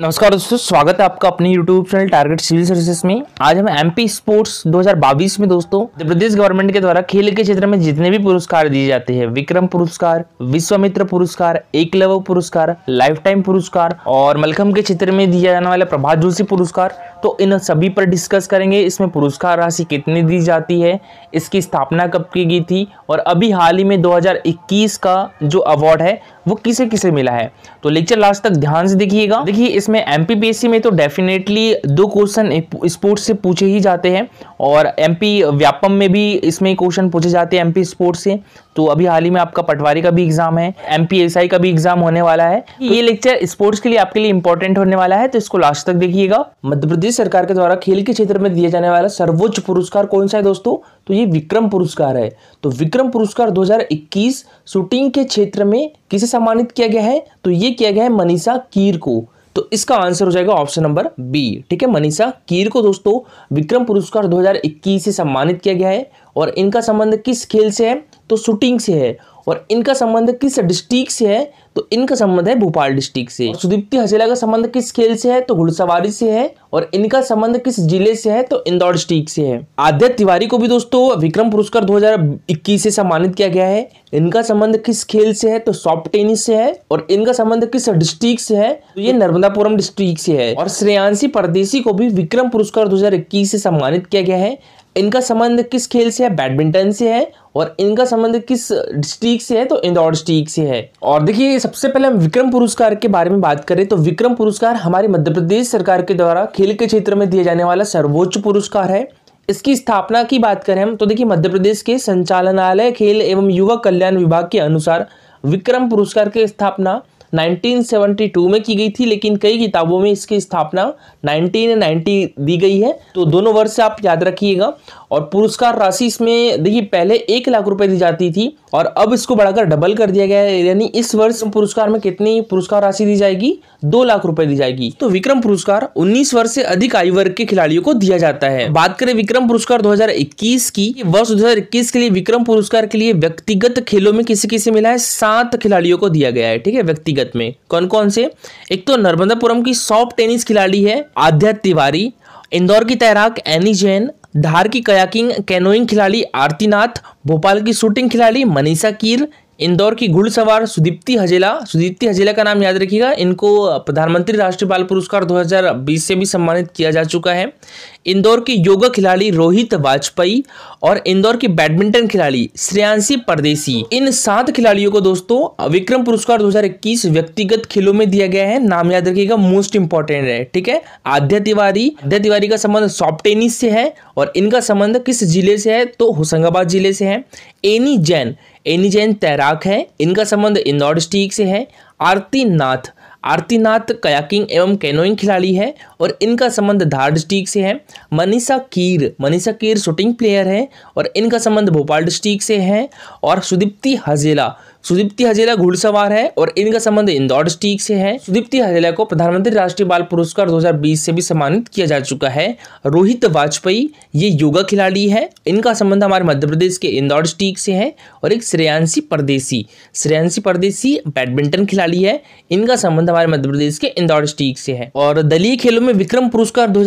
नमस्कार दोस्तों स्वागत है आपका अपने YouTube channel target civil services में आज हम एम पी स्पोर्ट्स दो में दोस्तों मध्य प्रदेश गवर्नमेंट के द्वारा खेल के क्षेत्र में जितने भी पुरस्कार दिए जाते हैं विक्रम पुरस्कार विश्वामित्र पुरस्कार एकलव पुरस्कार लाइफ टाइम पुरस्कार और मलखम के क्षेत्र में दिया जाने वाला प्रभात जोशी पुरस्कार तो इन सभी पर डिस्कस करेंगे इसमें पुरस्कार राशि कितनी दी जाती है इसकी स्थापना कब की गई थी और अभी हाल ही में 2021 का जो अवार्ड है वो किसे किसे मिला है तो लेक्चर लास्ट तक ध्यान से देखिएगा देखिए इसमें एम में तो डेफिनेटली दो क्वेश्चन स्पोर्ट्स से पूछे ही जाते हैं और एम व्यापम में भी इसमें क्वेश्चन पूछे जाते हैं एम स्पोर्ट्स से तो अभी हाल ही में आपका पटवारी का भी एग्जाम है एम का भी एग्जाम होने वाला है तो ये लेक्चर स्पोर्ट्स के लिए आपके लिए इंपॉर्टेंट होने वाला है तो इसको लास्ट तक देखिएगा मध्य प्रदेश सरकार के द्वारा खेल के क्षेत्र में दिया जाने वाला सर्वोच्च पुरस्कार कौन सा है दोस्तों तो ये विक्रम पुरस्कार है तो विक्रम पुरस्कार 2021 शूटिंग के क्षेत्र में किसे सम्मानित किया गया है तो ये किया गया है मनीषा कीर को तो इसका आंसर हो जाएगा ऑप्शन नंबर बी ठीक है मनीषा कीर को दोस्तों विक्रम पुरस्कार 2021 से सम्मानित किया गया है और इनका संबंध किस खेल से है तो शूटिंग से है और इनका संबंध किस डिस्ट्रिक्ट से है तो इनका संबंध है भोपाल डिस्ट्रिक्ट से सुदीप्ति हसेला का संबंध किस खेल से है तो घुड़सवारी से है और इनका संबंध किस जिले से है तो इंदौर डिस्ट्रिक्ट से है आदित्य तिवारी को भी दोस्तों विक्रम पुरस्कार 2021 से सम्मानित किया गया है इनका संबंध किस खेल से है तो सॉफ्ट टेनिस से है और इनका संबंध किस डिस्ट्रिक्ट से है तो ये नर्मदापुरम डिस्ट्रिक्ट से है और श्रेयांशी परदेशी को भी विक्रम पुरस्कार दो से सम्मानित किया गया है इनका संबंध किस खेल से है बैडमिंटन से है और इनका संबंध किस डिस्ट्रिक्ट से है तो इंदौर डिस्ट्रिक्ट से है और देखिए सबसे पहले हम विक्रम पुरस्कार के बारे में बात करें तो विक्रम पुरस्कार हमारे मध्य प्रदेश सरकार के द्वारा खेल के क्षेत्र में दिया जाने वाला सर्वोच्च पुरस्कार है इसकी स्थापना की बात करें हम तो देखिए मध्य प्रदेश के संचालनालय खेल एवं युवा कल्याण विभाग के अनुसार विक्रम पुरस्कार की स्थापना 1972 में की गई थी लेकिन कई किताबों में इसकी स्थापना 1990 दी गई है तो दोनों वर्ष आप याद रखिएगा और पुरस्कार राशि इसमें देखिए पहले एक लाख रुपए दी जाती थी और अब इसको बढ़ाकर डबल कर दिया गया है यानी इस वर्ष पुरस्कार में कितनी पुरस्कार राशि दी जाएगी दो लाख रुपए दी जाएगी तो विक्रम पुरस्कार 19 वर्ष से अधिक आयु वर्ग के खिलाड़ियों को दिया जाता है बात करें विक्रम पुरस्कार 2021 की वर्ष 2021 के लिए विक्रम पुरस्कार के लिए व्यक्तिगत खेलों में किसी किसी मिला है सात खिलाड़ियों को दिया गया है ठीक है व्यक्तिगत जगत में कौन कौन से एक तो नर्मदापुरम की सॉफ्ट टेनिस खिलाड़ी है आध्या तिवारी इंदौर की तैराक एनी जैन धार की कयाकिंग कैनोइंग खिलाड़ी आरती नाथ भोपाल की शूटिंग खिलाड़ी मनीषा कीर इंदौर की घुड़सवार सुदीप्ति हजेला सुदीप्ति हजेला का नाम याद रखिएगा इनको प्रधानमंत्री राष्ट्रीय बाल पुरस्कार 2020 से भी सम्मानित किया जा चुका है इंदौर के योगा खिलाड़ी रोहित वाजपेयी और इंदौर के बैडमिंटन खिलाड़ी श्रेयांशी परदेसी इन सात खिलाड़ियों को दोस्तों विक्रम पुरस्कार 2021 व्यक्तिगत खेलों में दिया गया है नाम याद रखिएगा मोस्ट इंपॉर्टेंट है ठीक है आद्य तिवारी आद्य तिवारी का संबंध सॉफ्ट टेनिस से है और इनका संबंध किस जिले से है तो होशंगाबाद जिले से है एनी जैन एनी जैन तैराक है इनका संबंध इंदौर डिस्ट्रिक्ट से है आरती नाथ आरती नाथ कयाकिंग एवं कैनोइंग खिलाड़ी है और इनका संबंध धार डिस्ट्रिक्ट से है मनीषा कीर मनीषा कीर शूटिंग प्लेयर है और इनका संबंध भोपाल डिस्ट्रिक्ट से है और सुदीप्ति हजेला सुदीप्ति हजेला घुड़सवार है और इनका संबंध इंदौर स्टीक से है सुदीप्ति हजेला को प्रधानमंत्री राष्ट्रीय बाल पुरस्कार 2020 से भी सम्मानित किया जा चुका है रोहित वाजपेयी ये योगा खिलाड़ी है इनका संबंध हमारे मध्य प्रदेश के इंदौर स्टीक से है और एक श्रेयांशी परदेसी श्रेयांशी परदेसी बैडमिंटन खिलाड़ी है इनका संबंध हमारे मध्य प्रदेश के इंदौर स्टीक से है और दलीय खेलों में विक्रम पुरस्कार दो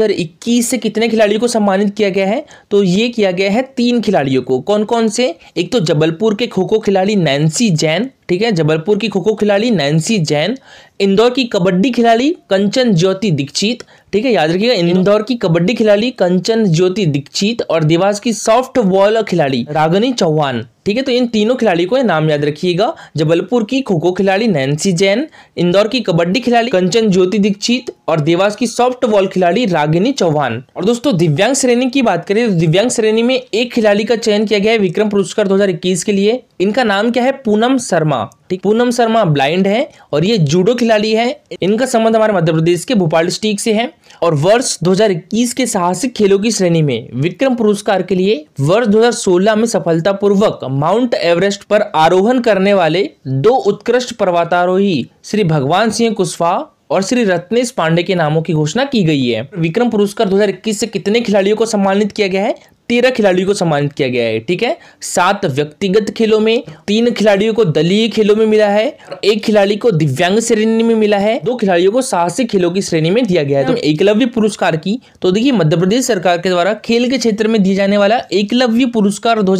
से कितने खिलाड़ियों को सम्मानित किया गया है तो ये किया गया है तीन खिलाड़ियों को कौन कौन से एक तो जबलपुर के खो खो खिलाड़ी नैन्सी जैन जैन ठीक है जबलपुर की खो खो खिलाड़ी नैन्सी जैन इंदौर की कबड्डी खिलाड़ी कंचन ज्योति दीक्षित ठीक है याद रखिएगा इंदौर की कबड्डी खिलाड़ी कंचन ज्योति दीक्षित और देवास की सॉफ्ट बॉल खिलाड़ी रागनी चौहान ठीक है तो इन तीनों खिलाड़ियों को नाम याद रखिएगा जबलपुर की खो खो खिलाड़ी नैन्सी जैन इंदौर की कबड्डी खिलाड़ी कंचन ज्योति दीक्षित और देवास की सॉफ्ट बॉल खिलाड़ी रागिनी चौहान और दोस्तों दिव्यांग श्रेणी की बात करें तो दिव्यांग श्रेणी में एक खिलाड़ी का चयन किया गया है विक्रम पुरस्कार 2021 के लिए इनका नाम क्या है पूनम शर्मा ठीक पूनम शर्मा ब्लाइंड है और ये जूडो खिलाड़ी है इनका संबंध हमारे मध्य प्रदेश के भोपाल डिस्ट्रिक्ट से है और वर्ष 2021 के साहसिक खेलों की श्रेणी में विक्रम पुरस्कार के लिए वर्ष 2016 में सफलतापूर्वक माउंट एवरेस्ट पर आरोहण करने वाले दो उत्कृष्ट पर्वतारोही श्री भगवान सिंह कुशवाहा और श्री रत्नेश पांडे के नामों की घोषणा की गई है विक्रम पुरस्कार 2021 से कितने खिलाड़ियों को सम्मानित किया गया है तेरह खिलाड़ियों को सम्मानित किया गया है ठीक है सात व्यक्तिगत खेलों में तीन खिलाड़ियों को दलीय खेलों में मिला है एक खिलाड़ी को दिव्यांग श्रेणी में मिला है दो खिलाड़ियों को साहसिक खेलों की श्रेणी में दिया गया है तो एकलव्य पुरस्कार की तो देखिए मध्य प्रदेश सरकार के द्वारा खेल के क्षेत्र में दिए जाने वाला एकलव्य पुरस्कार दो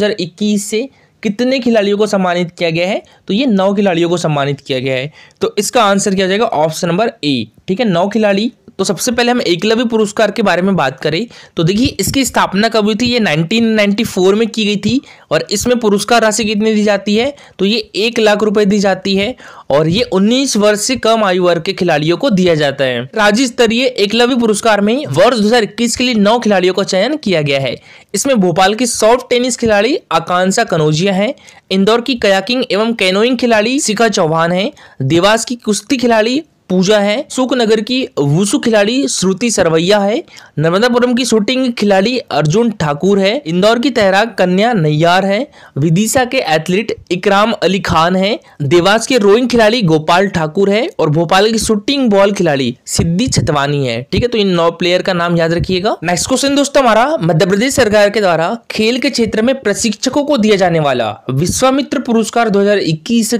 से कितने खिलाड़ियों को सम्मानित किया गया है तो ये नौ खिलाड़ियों को सम्मानित किया गया है तो इसका आंसर क्या जाएगा ऑप्शन नंबर ए ठीक है नौ खिलाड़ी तो सबसे पहले हम एकलव्य पुरस्कार के बारे में बात करें तो देखिए इसकी स्थापना कब हुई थी ये 1994 में की गई थी और इसमें पुरस्कार राशि कितनी दी जाती है तो ये एक लाख रुपए दी जाती है और ये 19 वर्ष से कम आयु वर्ग के खिलाड़ियों को दिया जाता है राज्य स्तरीय एकलव्य पुरस्कार में वर्ष दो के लिए नौ खिलाड़ियों का चयन किया गया है इसमें भोपाल की सॉफ्ट टेनिस खिलाड़ी आकांक्षा कनौजिया है इंदौर की कयाकिंग एवं कैनोइंग खिलाड़ी शिखा चौहान है देवास की कुश्ती खिलाड़ी पूजा है सुखनगर की वुसु खिलाड़ी श्रुति सरवैया है नर्मदापुरम की शूटिंग खिलाड़ी अर्जुन ठाकुर है इंदौर की तैराक कन्या नैयार है विदिशा के एथलीट इकराम अली खान है देवास के रोइंग खिलाड़ी गोपाल ठाकुर है और भोपाल की शूटिंग बॉल खिलाड़ी सिद्धि छतवानी है ठीक है तो इन नौ प्लेयर का नाम याद रखिएगा नेक्स्ट क्वेश्चन दोस्तों हमारा मध्य प्रदेश सरकार के द्वारा खेल के क्षेत्र में प्रशिक्षकों को दिया जाने वाला विश्वामित्र पुरस्कार दो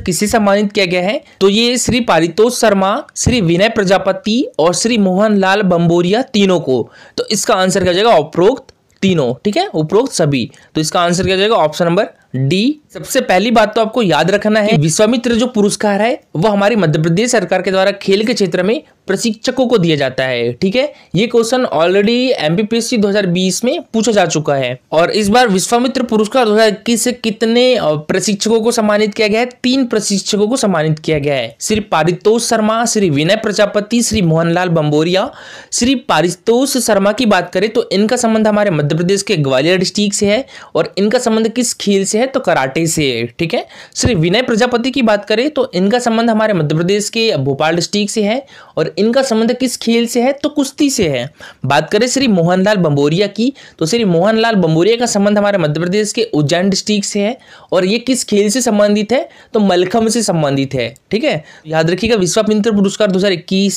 किसे सम्मानित किया गया है तो ये श्री पारितोष शर्मा श्री विनय प्रजापति और श्री मोहनलाल बंबोरिया तीनों को तो इसका आंसर क्या जाएगा उपरोक्त तीनों ठीक है उपरोक्त सभी तो इसका आंसर क्या जाएगा ऑप्शन नंबर डी सबसे पहली बात तो आपको याद रखना है विश्वामित्र जो पुरस्कार है वह हमारी मध्य प्रदेश सरकार के द्वारा खेल के क्षेत्र में प्रशिक्षकों को दिया जाता है ठीक है ये क्वेश्चन ऑलरेडी एमपीपीएससी 2020 में पूछा जा चुका है और इस बार विश्वामित्र पुरस्कार इक्कीस से कितने प्रशिक्षकों को सम्मानित किया गया है तीन प्रशिक्षकों को सम्मानित किया गया है श्री पारितोष शर्मा श्री विनय प्रजापति श्री मोहनलाल बम्बोरिया श्री पारितोष शर्मा की बात करें तो इनका संबंध हमारे मध्य प्रदेश के ग्वालियर डिस्ट्रिक्ट से है और इनका संबंध किस खेल से है तो कराटे पार्टी से ठीक है श्री विनय प्रजापति की बात करें तो इनका संबंध हमारे मध्य प्रदेश के भोपाल डिस्ट्रिक्ट से है और इनका संबंध किस खेल से है तो कुश्ती से है बात करें श्री मोहनलाल बम्बोरिया की तो श्री मोहनलाल बम्बोरिया का संबंध हमारे मध्य प्रदेश के उज्जैन डिस्ट्रिक्ट से है और ये किस खेल से संबंधित है तो मलखम से संबंधित है ठीक है याद रखिएगा विश्वा पिंत्र पुरस्कार दो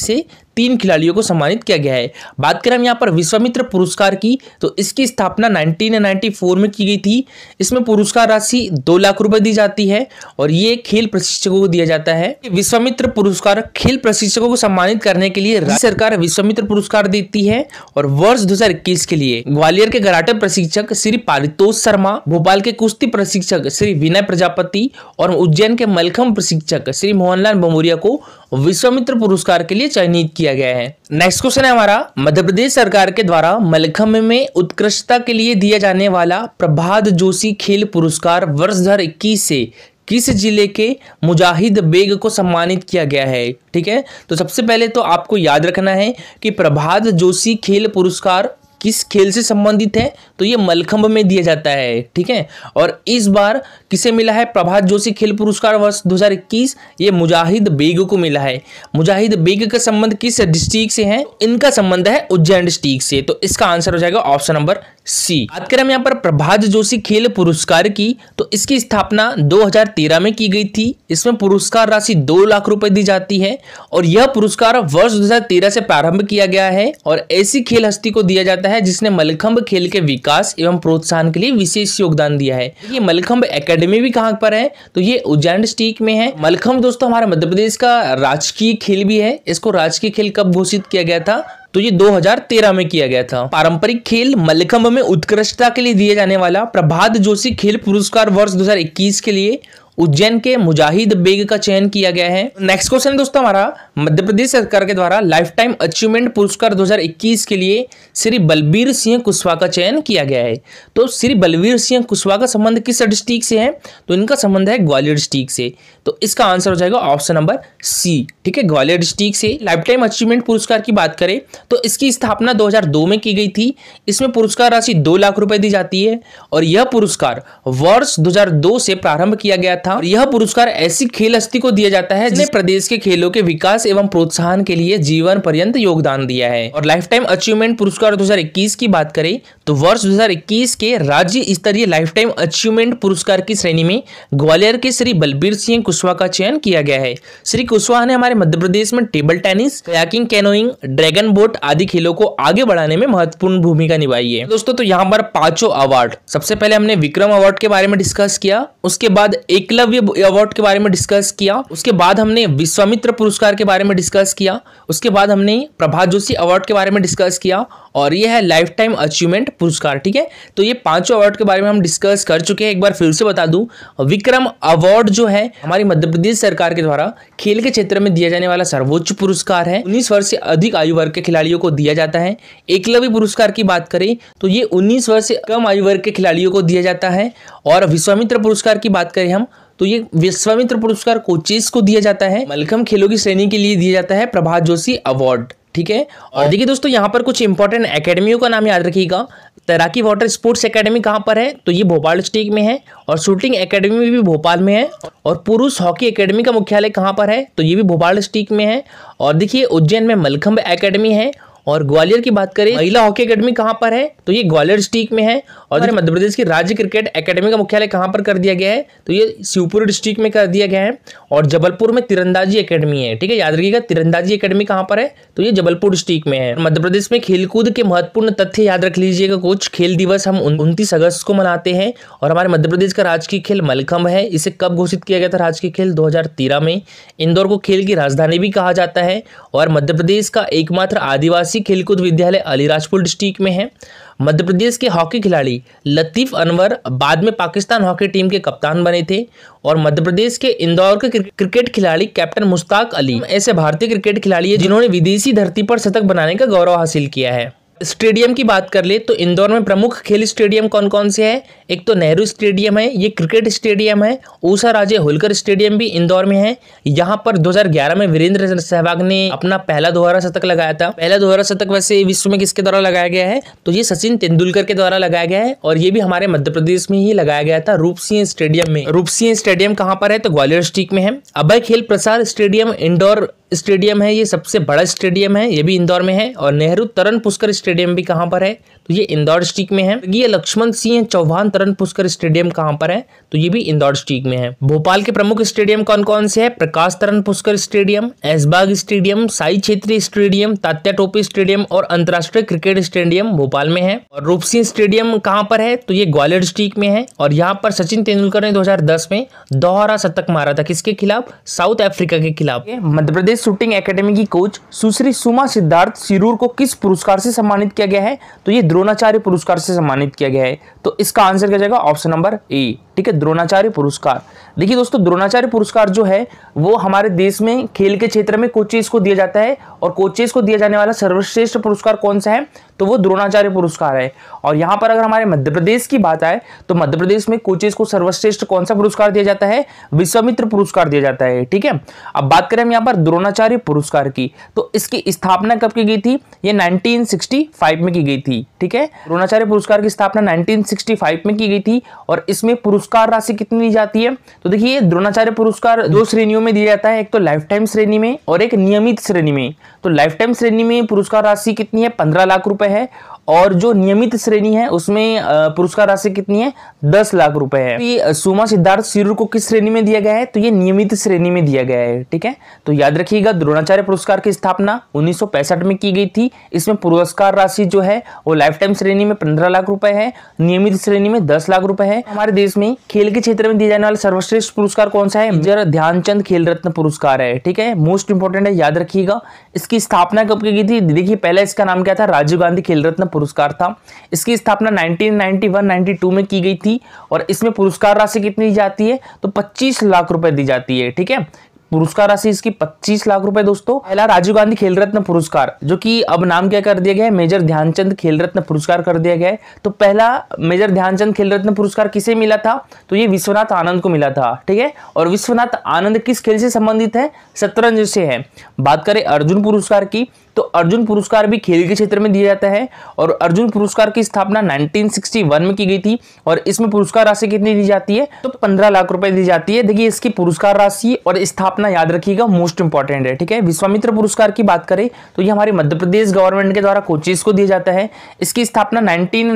से तीन खिलाड़ियों को सम्मानित किया गया है बात करें हम यहाँ पर विश्वामित्र पुरस्कार की तो इसकी स्थापना 1994 में की गई थी इसमें पुरस्कार राशि दो लाख रुपए दी जाती है और ये खेल प्रशिक्षकों को दिया जाता है विश्वामित्र पुरस्कार खेल प्रशिक्षकों को सम्मानित करने के लिए राज्य सरकार विश्वामित्र पुरस्कार देती है और वर्ष दो के लिए ग्वालियर के गराटे प्रशिक्षक श्री पारितोष शर्मा भोपाल के कुश्ती प्रशिक्षक श्री विनय प्रजापति और उज्जैन के मलखम प्रशिक्षक श्री मोहनलाल बमोरिया को विश्वामित्र पुरस्कार के लिए चयनित किया किया गया है नेक्स्ट क्वेश्चन है हमारा मध्य प्रदेश सरकार के द्वारा मलखम में उत्कृष्टता के लिए दिया जाने वाला प्रभात जोशी खेल पुरस्कार वर्ष दो से किस जिले के मुजाहिद बेग को सम्मानित किया गया है ठीक है तो सबसे पहले तो आपको याद रखना है कि प्रभात जोशी खेल पुरस्कार किस खेल से संबंधित है तो ये मलखंब में दिया जाता है ठीक है और इस बार किसे मिला है प्रभात जोशी खेल पुरस्कार वर्ष 2021 ये मुजाहिद बेग को मिला है मुजाहिद बेग का संबंध किस डिस्ट्रिक्ट से है इनका संबंध है उज्जैन डिस्ट्रिक्ट से तो इसका आंसर हो जाएगा ऑप्शन नंबर सी बात करें यहाँ पर प्रभात जोशी खेल पुरस्कार की तो इसकी स्थापना 2013 में की गई थी इसमें पुरस्कार राशि दो लाख रुपए दी जाती है और यह पुरस्कार वर्ष 2013 से प्रारंभ किया गया है और ऐसी खेल हस्ती को दिया जाता है है जिसने मलखम्ब खेल के विकास एवं प्रोत्साहन के लिए विशेष योगदान दिया है ये मलखम्ब एकेडमी भी कहाँ पर है तो ये उज्जैन डिस्ट्रिक्ट में है मलखम्ब दोस्तों हमारे मध्य प्रदेश का राजकीय खेल भी है इसको राजकीय खेल कब घोषित किया गया था तो ये 2013 में किया गया था पारंपरिक खेल मलखम्ब में उत्कृष्टता के लिए दिए जाने वाला प्रभात जोशी खेल पुरस्कार वर्ष 2021 के लिए उज्जैन के मुजाहिद बेग का चयन किया गया है नेक्स्ट क्वेश्चन दोस्तों हमारा मध्य प्रदेश सरकार के द्वारा लाइफ टाइम अचीवमेंट पुरस्कार 2021 के लिए श्री बलबीर सिंह कुशवाहा का चयन किया गया है तो श्री बलबीर सिंह कुशवाहा का संबंध किस डिस्ट्रिक्ट से है तो इनका संबंध है ग्वालियर डिस्ट्रिक्ट से तो इसका आंसर हो जाएगा ऑप्शन नंबर सी ठीक है ग्वालियर डिस्ट्रिक्ट से लाइफ टाइम अचीवमेंट पुरस्कार की बात करें तो इसकी स्थापना 2002 में की गई थी इसमें पुरस्कार राशि दो लाख रुपए दी जाती है और यह पुरस्कार वर्ष 2002 से प्रारंभ किया गया था था और यह पुरस्कार ऐसी खेल हस्ती को दिया जाता है जिसने प्रदेश के खेलों के विकास एवं प्रोत्साहन के लिए जीवन पर्यंत योगदान दिया है और लाइफ टाइम अचीवमेंट पुरस्कार 2021 की बात करें तो वर्ष 2021 के राज्य स्तरीय लाइफ टाइम अचीवमेंट पुरस्कार की श्रेणी में ग्वालियर के श्री बलबीर सिंह कुशवाहा का चयन किया गया है श्री कुशवाहा ने हमारे मध्य प्रदेश में table tennis kayaking canoeing dragon boat आदि खेलों को आगे बढ़ाने में महत्वपूर्ण भूमिका निभाई है दोस्तों तो यहाँ पर पांचों अवार्ड सबसे पहले हमने विक्रम अवार्ड के बारे में डिस्कस किया उसके बाद एकल मतलब ये अवार्ड के बारे में डिस्कस किया उसके बाद हमने विश्वामित्र पुरस्कार के बारे में डिस्कस किया उसके बाद हमने प्रभात जोशी अवार्ड के बारे में डिस्कस किया और ये है लाइफ टाइम अचीवमेंट पुरस्कार ठीक है तो ये पांचों अवार्ड के बारे में हम डिस्कस कर चुके हैं एक बार फिर से बता दूं विक्रम अवार्ड जो है हमारी मध्य प्रदेश सरकार के द्वारा खेल के क्षेत्र में दिया जाने वाला सर्वोच्च पुरस्कार है उन्नीस वर्ष से अधिक आयु वर्ग के खिलाड़ियों को दिया जाता है एकलव्य पुरस्कार की बात करें तो ये उन्नीस वर्ष से कम आयु वर्ग के खिलाड़ियों को दिया जाता है और विश्वामित्र पुरस्कार की बात करें हम तो ये विश्वामित्र पुरस्कार कोचेस को दिया जाता है मलखम खेलों की श्रेणी के लिए दिया जाता है प्रभात जोशी अवार्ड ठीक है और देखिए दोस्तों यहाँ पर कुछ इंपॉर्टेंट एकेडमियों का नाम याद रखिएगा तैराकी वाटर स्पोर्ट्स एकेडमी कहाँ पर है तो ये भोपाल डिस्ट्रिक्ट में है और शूटिंग एकेडमी भी भोपाल में है और पुरुष हॉकी एकेडमी का मुख्यालय कहाँ पर है तो ये भी भोपाल डिस्ट्रिक्ट में है और देखिए उज्जैन में मलखम्ब एकेडमी है और ग्वालियर की बात करें महिला हॉकी अकेडमी कहां पर है तो ये ग्वालियर डिस्ट्रिक्ट में है और मध्य प्रदेश की राज्य क्रिकेट अकेडमी का मुख्यालय कहां पर कर दिया गया है तो ये शिवपुरी डिस्ट्रिक्ट में कर दिया गया है और जबलपुर में तिरंदाजी अकेडमी है ठीक है याद रखिएगा तिरंदाजी अकेडमी कहाँ पर है तो ये जबलपुर डिस्ट्रिक्ट में है मध्य प्रदेश में खेलकूद के महत्वपूर्ण तथ्य याद रख लीजिएगा कुछ खेल दिवस हम उनतीस अगस्त को मनाते हैं और हमारे मध्य प्रदेश का राजकीय खेल मलखम है इसे कब घोषित किया गया था राजकीय खेल दो में इंदौर को खेल की राजधानी भी कहा जाता है और मध्य प्रदेश का एकमात्र आदिवासी निवासी खेलकूद विद्यालय अलीराजपुर डिस्ट्रिक्ट में है मध्य प्रदेश के हॉकी खिलाड़ी लतीफ़ अनवर बाद में पाकिस्तान हॉकी टीम के कप्तान बने थे और मध्य प्रदेश के इंदौर के क्रिकेट खिलाड़ी कैप्टन मुश्ताक अली ऐसे भारतीय क्रिकेट खिलाड़ी हैं जिन्होंने विदेशी धरती पर शतक बनाने का गौरव हासिल किया है स्टेडियम की बात कर ले तो इंदौर में प्रमुख खेल स्टेडियम कौन कौन से हैं एक तो नेहरू स्टेडियम है ये क्रिकेट स्टेडियम है ऊषा राजे होलकर स्टेडियम भी इंदौर में है यहाँ पर 2011 में वीरेंद्र सहवाग ने अपना पहला दोहरा शतक लगाया था पहला दोहरा शतक वैसे विश्व में किसके द्वारा लगाया गया है तो ये सचिन तेंदुलकर के द्वारा लगाया गया है और ये भी हमारे मध्य प्रदेश में ही लगाया गया था रूपसिंह स्टेडियम में रूपसिंह स्टेडियम कहाँ पर है तो ग्वालियर स्टीक में है अभय खेल प्रसार स्टेडियम इंदौर स्टेडियम है ये सबसे बड़ा स्टेडियम है ये भी इंदौर में है और नेहरू तरन पुष्कर स्टेडियम भी कहाँ पर है तो ये इंदौर डिस्ट्रिक्ट में है ये लक्ष्मण सिंह चौहान तरन पुष्कर स्टेडियम कहाँ पर है तो ये भी इंदौर डिस्ट्रिक्ट में है भोपाल के प्रमुख स्टेडियम कौन कौन से है Prakash Taran Pushkar stadium Aishbagh stadium SAI क्षेत्रीय स्टेडियम तात्या टोपी स्टेडियम और अंतर्राष्ट्रीय क्रिकेट स्टेडियम भोपाल में है और रूप स्टेडियम कहाँ पर है तो ये ग्वालियर डिस्ट्रिक्ट में है और यहाँ पर सचिन तेंदुलकर ने दो में दोहरा शतक मारा था किसके खिलाफ साउथ अफ्रीका के खिलाफ मध्य प्रदेश शूटिंग एकेडमी की कोच सुश्री सुमा सिद्धार्थ सिरूर को किस पुरस्कार से सम्मानित किया गया है तो ये द्रोणाचार्य पुरस्कार से सम्मानित किया गया है तो इसका आंसर क्या जाएगा ऑप्शन नंबर ए ठीक है द्रोणाचार्य पुरस्कार देखिए दोस्तों द्रोणाचार्य पुरस्कार जो है वो हमारे देश में खेल के क्षेत्र में कोचेज को दिया जाता है और कोचेज को दिया जाने वाला सर्वश्रेष्ठ पुरस्कार कौन सा है तो वो द्रोणाचार्य पुरस्कार है और यहाँ पर अगर हमारे मध्य प्रदेश की बात आए तो मध्य प्रदेश में कोचेज को सर्वश्रेष्ठ कौन सा पुरस्कार दिया जाता है विश्वमित्र पुरस्कार दिया जाता है ठीक है अब बात करें हम यहाँ पर द्रोणाचार्य पुरस्कार की तो इसकी स्थापना कब की गई थी ये नाइनटीन में की गई थी ठीक है द्रोणाचार्य पुरस्कार की स्थापना नाइनटीन में की गई थी और इसमें पुरस्कार राशि कितनी दी जाती है तो देखिए द्रोणाचार्य पुरस्कार दो हम्म। श्रेणियों में दिया जाता है एक तो लाइफ टाइम श्रेणी में और एक नियमित श्रेणी में तो लाइफ टाइम श्रेणी में पुरस्कार राशि कितनी है पंद्रह लाख रुपए है और जो नियमित श्रेणी है उसमें पुरस्कार राशि कितनी है दस लाख रुपए है तो ये सुमा सिद्धार्थ सिरूर को किस श्रेणी में दिया गया है तो ये नियमित श्रेणी में दिया गया है ठीक है तो याद रखिएगा द्रोणाचार्य पुरस्कार की स्थापना उन्नीस में की गई थी इसमें पुरस्कार राशि जो है वो लाइफ टाइम श्रेणी में पंद्रह लाख रुपए है नियमित श्रेणी में दस लाख रुपए है हमारे देश में खेल के क्षेत्र में दिए जाने वाला सर्वश्रेष्ठ पुरस्कार कौन सा है मेजर ध्यानचंद खेल रत्न पुरस्कार है ठीक है मोस्ट इंपोर्टेंट है याद रखिएगा इसकी स्थापना कब की गई थी देखिए पहले इसका नाम क्या था राजीव गांधी खेल रत्न पुरस्कार था इसकी स्थापना 1991-92 में की गई थी और इसमें पुरस्कार राशि कितनी दी जाती है तो 25 लाख रुपए दी जाती है ठीक है पुरस्कार राशि इसकी 25 लाख रुपए दोस्तों पहला राजीव गांधी खेल रत्न पुरस्कार जो कि अब नाम क्या कर दिया गया है मेजर ध्यानचंद खेल रत्न पुरस्कार कर दिया गया है तो पहला मेजर ध्यानचंद खेल रत्न पुरस्कार किसे मिला था तो ये विश्वनाथ आनंद को मिला था ठीक है और विश्वनाथ आनंद किस खेल से संबंधित है शतरंज से है बात करें अर्जुन पुरस्कार की तो अर्जुन पुरस्कार भी खेल के क्षेत्र में दिया जाता है और अर्जुन पुरस्कार की स्थापना 1961 में की गई थी और इसमें पुरस्कार राशि कितनी दी जाती है तो पंद्रह लाख रुपए दी जाती है देखिए इसकी पुरस्कार राशि और स्थापना याद रखिएगा मोस्ट इंपॉर्टेंट है ठीक है विश्वामित्र पुरस्कार की बात करें तो ये हमारे मध्य प्रदेश गवर्नमेंट के द्वारा कोचिज को दिया जाता है इसकी स्थापना नाइनटीन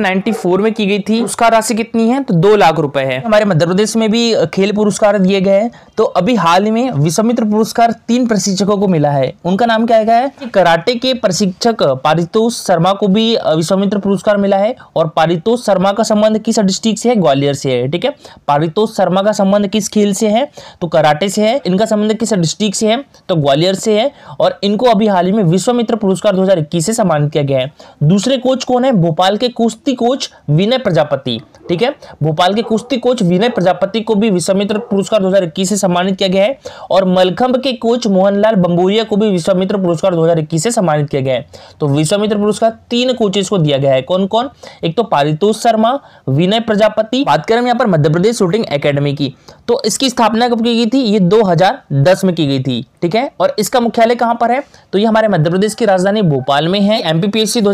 में की गई थी पुरस्कार राशि कितनी है तो दो लाख रुपए है हमारे मध्य प्रदेश में भी खेल पुरस्कार दिए गए हैं तो अभी हाल में विश्वामित्र पुरस्कार तीन प्रशिक्षकों को मिला है उनका नाम क्या है कराटे कराटे के प्रशिक्षक पारितोष शर्मा को भी विश्वामित्र पुरस्कार मिला है और पारितोष शर्मा का संबंध किस डिस्ट्रिक्ट से है ग्वालियर से है ठीक है पारितोष शर्मा का संबंध किस खेल से है तो कराटे से है इनका संबंध किस डिस्ट्रिक्ट से है तो ग्वालियर से है और इनको अभी हाल ही में विश्वामित्र पुरस्कार दो से सम्मानित किया गया है दूसरे कोच कौन है भोपाल के कुश्ती कोच विनय प्रजापति ठीक है भोपाल के कुश्ती कोच विनय प्रजापति को भी विश्वामित्र पुरस्कार 2021 से सम्मानित किया गया है और मलखंब के कोच मोहनलाल बंगोरिया को भी विश्वामित्र पुरस्कार 2021 से सम्मानित किया गया है तो विश्वामित्र पुरस्कार तीन कोचेस को दिया गया है कौन कौन एक तो पारितोष शर्मा विनय प्रजापति बात करें यहाँ पर मध्य प्रदेश शूटिंग अकेडमी की तो इसकी स्थापना कब की गई थी ये 2010 में की गई थी ठीक है और इसका मुख्यालय कहाँ पर है तो ये हमारे मध्य प्रदेश की राजधानी भोपाल में है एमपीपीएससी दो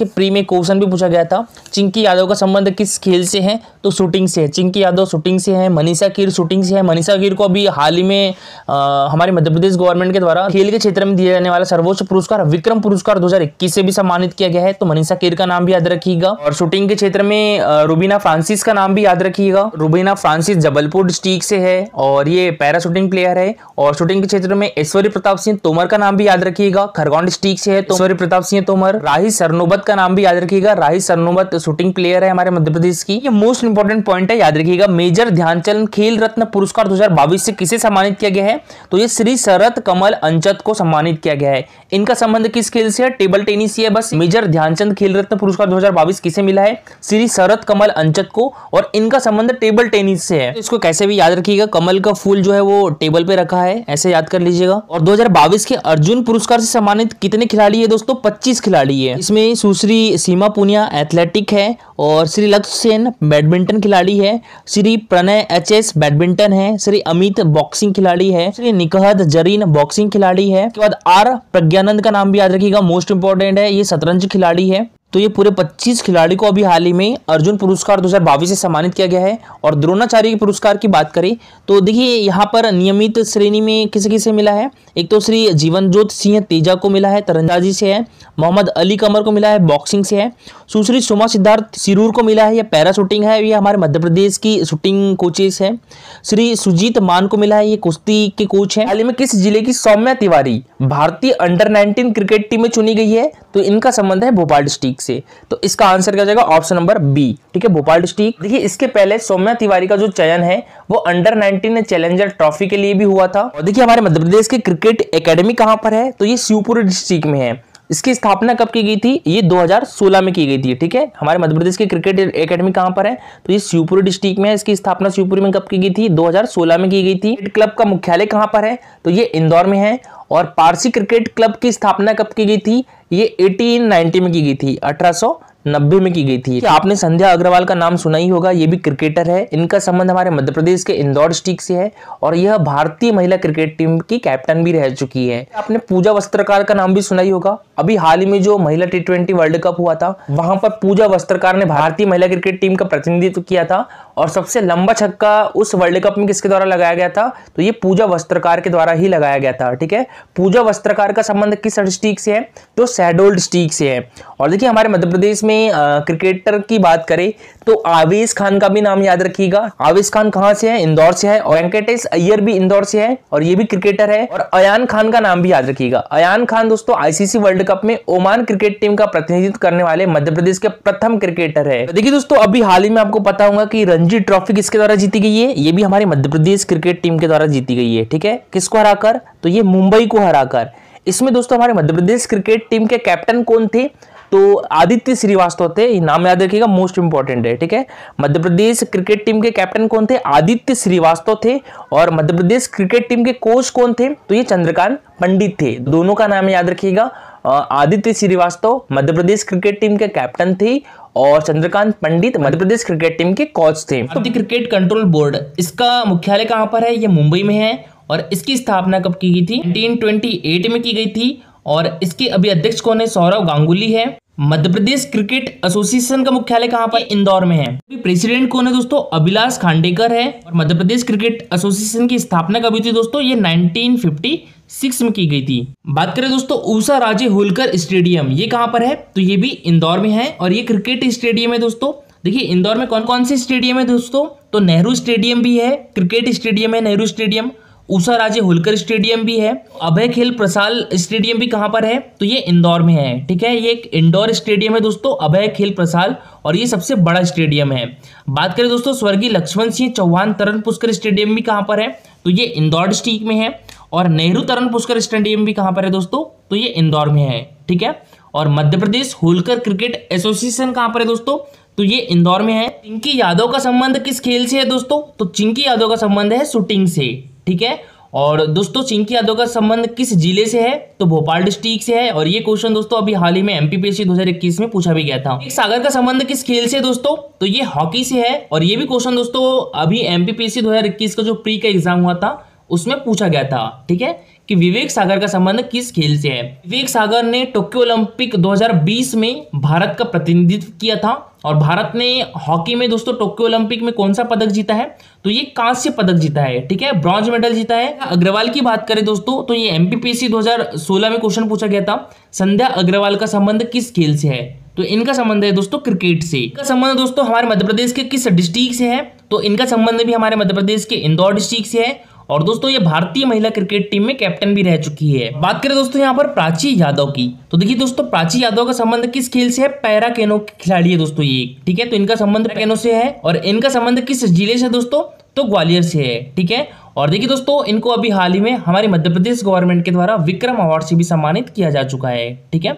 के प्री में क्वेश्चन भी पूछा गया था चिंकी यादव का संबंध किस खेल से है तो शूटिंग से है चिंकी यादव शूटिंग से है मनीषा कीर शूटिंग से है मनीषा कीर को अभी हाल ही में आ, हमारे मध्य प्रदेश गवर्नमेंट के द्वारा खेल के क्षेत्र में दिया जाने वाला सर्वोच्च पुरस्कार पुरस्कार विक्रम पुरस्कार 2021 से भी सम्मानित किया गया है तो मनीषा केर का नाम भी याद रखिएगा और शूटिंग के क्षेत्र में रूबीना फ्रांसिस का नाम भी याद रखिएगा रूबीना फ्रांसिस जबलपुर डिस्ट्रिक्ट से है और ये पैरा शूटिंग प्लेयर है और शूटिंग के क्षेत्र में ऐश्वर्य प्रताप सिंह तोमर का नाम भी याद रखिएगा खरगोन डिस्ट्रिक्ट से है तो ऐश्वर्य प्रताप सिंह तोमर राही सरनोबत का नाम भी याद रखिएगा राही सरनोबत शूटिंग प्लेयर है हमारे मध्य प्रदेश की ये मोस्ट इंपोर्टेंट पॉइंट है याद रखिएगा मेजर ध्यानचंद खेल रत्न पुरस्कार 2022 से किसे सम्मानित किया गया है तो ये श्री शरद कमल अंचत को सम्मानित किया गया है इनका संबंध किस खेल से है टेबल टेनिस है बस मेजर ध्यानचंद खेल रत्न पुरस्कार 2022 किसे मिला है श्री शरद कमल अंचत को और इनका संबंध टेबल टेनिस से है इसको कैसे भी याद रखिएगा कमल का फूल जो है वो टेबल पे रखा है ऐसे याद कर लीजिएगा और 2022 के अर्जुन पुरस्कार से सम्मानित कितने खिलाड़ी है दोस्तों पच्चीस खिलाड़ी है इसमें सुश्री सीमा पुनिया एथलेटिक है और श्री लक्ष्य सेन बैडमिंटन खिलाड़ी है Shri Prannoy H S badminton है श्री अमित बॉक्सिंग खिलाड़ी है श्री निकहद जरीन बॉक्सिंग खिलाड़ी है उसके बाद आर प्रज्ञानंद का का नाम भी याद रखिएगा मोस्ट इंपॉर्टेंट है ये शतरंज खिलाड़ी है तो ये पूरे 25 खिलाड़ी को अभी हाल ही में अर्जुन पुरस्कार दो से सम्मानित किया गया है और द्रोणाचार्य के पुरस्कार की बात करें तो देखिए यहाँ पर नियमित श्रेणी में किसे किसे मिला है एक तो श्री जीवन ज्योत सिंह तेजा को मिला है तरंदाजी से है मोहम्मद अली कमर को मिला है बॉक्सिंग से है सुश्री सुमा सिद्धार्थ सिरूर को मिला है यह पैरा शूटिंग है यह हमारे मध्य प्रदेश की शूटिंग कोचेस है श्री सुजीत मान को मिला है ये कुश्ती के कोच है हाल ही में किस जिले की सौम्या तिवारी भारतीय अंडर 19 क्रिकेट टीम में चुनी गई है तो इनका संबंध है भोपाल डिस्ट्रिक्ट से तो इसका आंसर क्या जाएगा ऑप्शन नंबर बी ठीक है भोपाल डिस्ट्रिक्ट देखिए इसके पहले सौम्या तिवारी का जो चयन है वो अंडर नाइनटीन चैलेंजर ट्रॉफी के लिए भी हुआ था और देखिए हमारे मध्य प्रदेश के क्रिकेट एकेडमी कहां पर है तो ये शिवपुरी डिस्ट्रिक्ट में है इसकी स्थापना कब की गई थी ये 2016 में की गई थी ठीक है हमारे मध्य प्रदेश की क्रिकेट एकेडमी कहाँ पर है तो ये शिवपुरी डिस्ट्रिक्ट में है इसकी स्थापना शिवपुरी में कब की गई थी 2016 में की गई थी क्लब का मुख्यालय कहां पर है तो ये इंदौर में है और पारसी क्रिकेट क्लब की स्थापना कब की गई थी ये एटीन में की गई थी अठारह नब्बे में की गई थी आपने संध्या अग्रवाल का नाम सुना ही होगा ये भी क्रिकेटर है इनका संबंध हमारे मध्य प्रदेश के इंदौर डिस्ट्रिक्ट से है और यह भारतीय महिला क्रिकेट टीम की कैप्टन भी रह चुकी है आपने पूजा वस्त्रकार का नाम भी सुना ही होगा अभी हाल ही में जो महिला टी ट्वेंटी वर्ल्ड कप हुआ था वहां पर पूजा वस्त्रकार ने भारतीय महिला क्रिकेट टीम का प्रतिनिधित्व किया था और सबसे लंबा छक्का उस वर्ल्ड कप में किसके द्वारा लगाया गया था तो ये पूजा वस्त्रकार के द्वारा ही लगाया गया था ठीक है पूजा वस्त्रकार का संबंध किस डिस्ट्रिक से है तो सैडोल डिस्ट्रिक से है और देखिए हमारे मध्य प्रदेश में आ, क्रिकेटर की बात करें तो आवेश खान का भी नाम याद रखिएगा आवेश खान कहाँ से है इंदौर से है और वेंकटेश अय्यर भी इंदौर से है और ये भी क्रिकेटर है और अयान खान का नाम भी याद रखिएगा अयान खान दोस्तों आईसीसी वर्ल्ड वर्ल्ड कप में ओमान क्रिकेट टीम का प्रतिनिधित्व करने वाले मध्य प्रदेश के प्रथम क्रिकेटर है देखिए दोस्तों अभी हाल ही में आपको पता होगा कि रणजी ट्रॉफी किसके द्वारा जीती गई है ये भी हमारे मध्य प्रदेश क्रिकेट टीम के द्वारा जीती गई है ठीक है किसको हराकर तो ये मुंबई को हराकर इसमें दोस्तों हमारे मध्य प्रदेश क्रिकेट टीम के कैप्टन कौन थे तो आदित्य श्रीवास्तव थे नाम याद रखिएगा मोस्ट इंपॉर्टेंट है ठीक है मध्य प्रदेश क्रिकेट टीम के कैप्टन कौन थे आदित्य श्रीवास्तव थे और मध्य प्रदेश क्रिकेट टीम के कोच कौन थे तो ये चंद्रकांत पंडित थे दोनों का नाम याद रखिएगा आदित्य श्रीवास्तव मध्य प्रदेश क्रिकेट टीम के कैप्टन थे और चंद्रकांत पंडित मध्य प्रदेश क्रिकेट टीम के कोच थे क्रिकेट कंट्रोल बोर्ड इसका मुख्यालय कहाँ पर है ये मुंबई में है और इसकी स्थापना कब की गई थी 1928 में की गई थी और इसके अभी अध्यक्ष कौन है सौरव गांगुली है मध्य प्रदेश क्रिकेट एसोसिएशन का मुख्यालय कहाँ पर इंदौर में है अभी प्रेसिडेंट कौन है दोस्तों अभिलाष खांडेकर है और मध्य प्रदेश क्रिकेट एसोसिएशन की स्थापना कब हुई थी दोस्तों ये 1956 में की गई थी बात करें दोस्तों ऊषा राजे होलकर स्टेडियम ये कहाँ पर है तो ये भी इंदौर में है और ये क्रिकेट स्टेडियम है दोस्तों देखिए इंदौर में कौन कौन से स्टेडियम है दोस्तों तो नेहरू स्टेडियम भी है क्रिकेट स्टेडियम है नेहरू स्टेडियम उषा राजे होलकर स्टेडियम भी है अभय खेल प्रसाल स्टेडियम भी कहाँ पर है तो ये इंदौर में है ठीक है ये एक इंडोर स्टेडियम है दोस्तों अभय खेल प्रसाल और ये सबसे बड़ा स्टेडियम है बात करें दोस्तों स्वर्गीय लक्ष्मण सिंह चौहान तरण पुष्कर स्टेडियम भी कहाँ पर है तो ये इंदौर डिस्ट्रिक्ट में है और नेहरू तरण पुष्कर स्टेडियम भी कहाँ पर है दोस्तों तो ये इंदौर में है ठीक है और मध्य प्रदेश होलकर क्रिकेट एसोसिएशन कहाँ पर है दोस्तों तो ये इंदौर में है चिंकी यादव का संबंध किस खेल से है दोस्तों तो चिंकी यादव का संबंध है शूटिंग से ठीक है और दोस्तों चिंकी यादव का संबंध किस जिले से है तो भोपाल डिस्ट्रिक्ट से है और ये क्वेश्चन दोस्तों अभी हाल ही में एमपीपीएससी 2021 में पूछा भी गया था एक सागर का संबंध किस खेल से दोस्तों तो ये हॉकी से है और ये भी क्वेश्चन दोस्तों अभी एमपीपीएससी 2021 का जो प्री का एग्जाम हुआ था उसमें पूछा गया था ठीक है कि विवेक सागर का संबंध किस खेल से है विवेक सागर ने टोक्यो ओलंपिक 2020 में भारत का प्रतिनिधित्व किया था और भारत ने हॉकी में दोस्तों टोक्यो ओलंपिक में कौन सा पदक जीता है तो ये कांस्य पदक जीता है ठीक है ब्रॉन्ज मेडल जीता है अग्रवाल की बात करें दोस्तों तो ये एमपीपीसी 2016 में क्वेश्चन पूछा गया था संध्या अग्रवाल का संबंध किस खेल से है तो इनका संबंध है दोस्तों क्रिकेट से इनका संबंध दोस्तों हमारे मध्य प्रदेश के किस डिस्ट्रिक्ट से है तो इनका संबंध भी हमारे मध्य प्रदेश के इंदौर डिस्ट्रिक्ट से है और दोस्तों ये भारतीय महिला क्रिकेट टीम में कैप्टन भी रह चुकी है बात करें दोस्तों यहाँ पर प्राची यादव की तो देखिए दोस्तों प्राची यादव का संबंध किस खेल से है पैरा कैनो के खिलाड़ी है दोस्तों ये ठीक है तो इनका संबंध कैनो से है और इनका संबंध किस जिले से दोस्तों तो ग्वालियर से है ठीक है और देखिए दोस्तों इनको अभी हाल ही में हमारे मध्य प्रदेश गवर्नमेंट के द्वारा विक्रम अवार्ड से भी सम्मानित किया जा चुका है ठीक है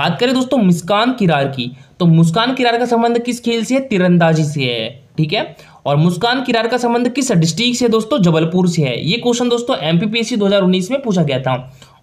बात करें दोस्तों मुस्कान किरार की तो मुस्कान किरार का संबंध किस खेल से है तिरंदाजी से है ठीक है और मुस्कान किरार का संबंध किस डिस्ट्रिक्ट से दोस्तों जबलपुर से है ये क्वेश्चन दोस्तों एमपीपीएससी 2019 में पूछा गया था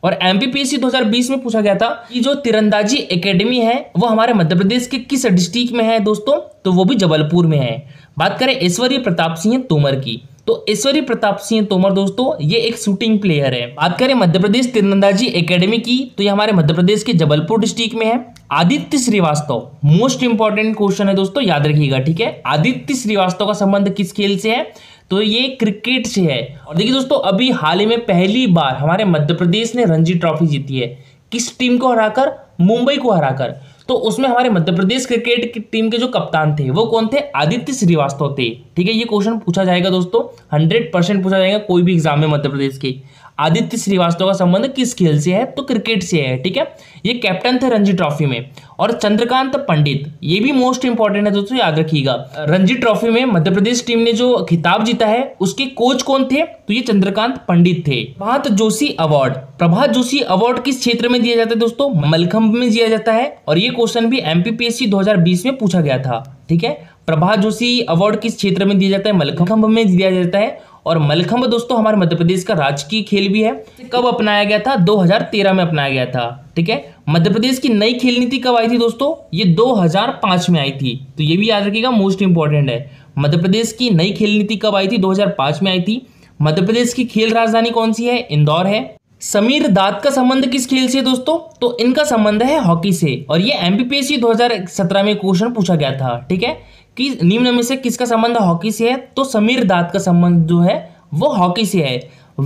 और एमपीपीएससी 2020 में पूछा गया था कि जो तिरंदाजी एकेडमी है वो हमारे मध्य प्रदेश के किस डिस्ट्रिक्ट में है दोस्तों तो वो भी जबलपुर में है बात करें ऐश्वर्य प्रताप सिंह तोमर की तो ईश्वरी प्रताप सिंह तोमर दोस्तों ये एक शूटिंग प्लेयर है बात करें मध्य प्रदेश तीरंदाजी एकेडमी की तो ये हमारे मध्य प्रदेश के जबलपुर डिस्ट्रिक्ट में है Aditya Shrivastava most important question है दोस्तों याद रखिएगा ठीक है आदित्य श्रीवास्तव का संबंध किस खेल से है तो ये क्रिकेट से है और देखिए दोस्तों अभी हाल ही में पहली बार हमारे मध्य प्रदेश ने रणजी ट्रॉफी जीती है किस टीम को हराकर मुंबई को हराकर तो उसमें हमारे मध्य प्रदेश क्रिकेट की टीम के जो कप्तान थे वो कौन थे आदित्य श्रीवास्तव थे ठीक है ये क्वेश्चन पूछा जाएगा दोस्तों हंड्रेड परसेंट पूछा जाएगा कोई भी एग्जाम में मध्य प्रदेश के आदित्य श्रीवास्तव का संबंध किस खेल से है तो क्रिकेट से है ठीक है ये कैप्टन थे रणजी ट्रॉफी में और चंद्रकांत पंडित ये भी मोस्ट इंपॉर्टेंट है दोस्तों याद रखिएगा रणजी ट्रॉफी में मध्य प्रदेश टीम ने जो खिताब जीता है उसके कोच कौन थे तो ये चंद्रकांत पंडित थे प्रभात जोशी अवार्ड प्रभात जोशी अवार्ड किस क्षेत्र में दिया जाता है दोस्तों मलखंब में दिया जाता है और ये क्वेश्चन भी एमपीपीएससी 2020 में पूछा गया था ठीक है प्रभात जोशी अवार्ड किस क्षेत्र में दिया जाता है मलखंब में दिया जाता है और मलखम्ब दोस्तों हमारे मध्य प्रदेश का राजकीय खेल भी है कब अपनाया गया था 2013 में अपनाया गया था ठीक है मध्य प्रदेश की नई खेल नीति कब आई थी दोस्तों ये 2005 में आई थी तो ये भी याद रखिएगा मोस्ट इंपॉर्टेंट है मध्य प्रदेश की नई खेल नीति कब आई थी 2005 में आई थी मध्य प्रदेश की खेल राजधानी कौन सी है इंदौर है समीर दात का संबंध किस खेल से दोस्तों तो इनका संबंध है हॉकी से और ये एमपीपीएससी 2017 में क्वेश्चन पूछा गया था ठीक है कि निम्न में से किसका संबंध हॉकी से है तो समीर दात का संबंध जो है वो हॉकी से है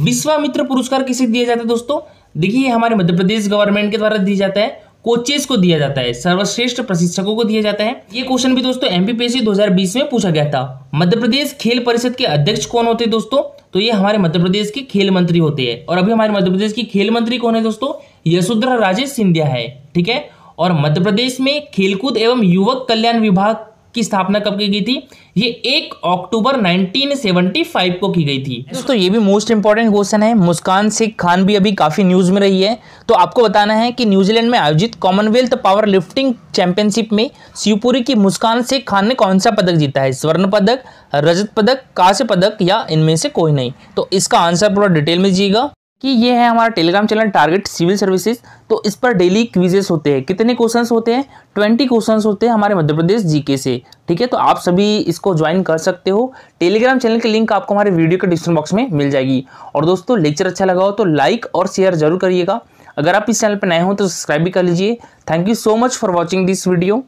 विश्वामित्र पुरस्कार किसे दिया जाता है दोस्तों देखिए हमारे मध्य प्रदेश गवर्नमेंट के द्वारा दिया जाता है कोचेस को दिया जाता है सर्वश्रेष्ठ प्रशिक्षकों को दिया जाता है ये क्वेश्चन भी दोस्तों एमपीपीएससी 2020 में पूछा गया था मध्य प्रदेश खेल परिषद के अध्यक्ष कौन होते हैं दोस्तों तो ये हमारे मध्य प्रदेश के खेल मंत्री होते हैं और अभी हमारे मध्य प्रदेश की खेल मंत्री कौन है दोस्तों यशोधरा राजे सिंधिया है ठीक है और मध्य प्रदेश में खेलकूद एवं युवक कल्याण विभाग की स्थापना कब की गई थी ये एक अक्टूबर 1975 को की गई थी दोस्तों ये भी मोस्ट इंपॉर्टेंट क्वेश्चन है मुस्कान सिख खान भी अभी काफी न्यूज में रही है तो आपको बताना है कि न्यूजीलैंड में आयोजित कॉमनवेल्थ पावर लिफ्टिंग चैंपियनशिप में शिवपुरी की मुस्कान शेख खान ने कौन सा पदक जीता है स्वर्ण पदक रजत पदक कांस्य पदक या इनमें से कोई नहीं तो इसका आंसर पूरा डिटेल में दीजिएगा कि ये है हमारा Telegram channel target civil services तो इस पर डेली क्विजेस होते हैं कितने क्वेश्चंस होते हैं ट्वेंटी क्वेश्चंस होते हैं हमारे मध्य प्रदेश जीके से ठीक है तो आप सभी इसको ज्वाइन कर सकते हो टेलीग्राम चैनल के लिंक आपको हमारे वीडियो के डिस्क्रिप्शन बॉक्स में मिल जाएगी और दोस्तों लेक्चर अच्छा लगा हो तो लाइक और शेयर जरूर करिएगा अगर आप इस चैनल पर नए हो तो सब्सक्राइब भी कर लीजिए thank you so much for watching this video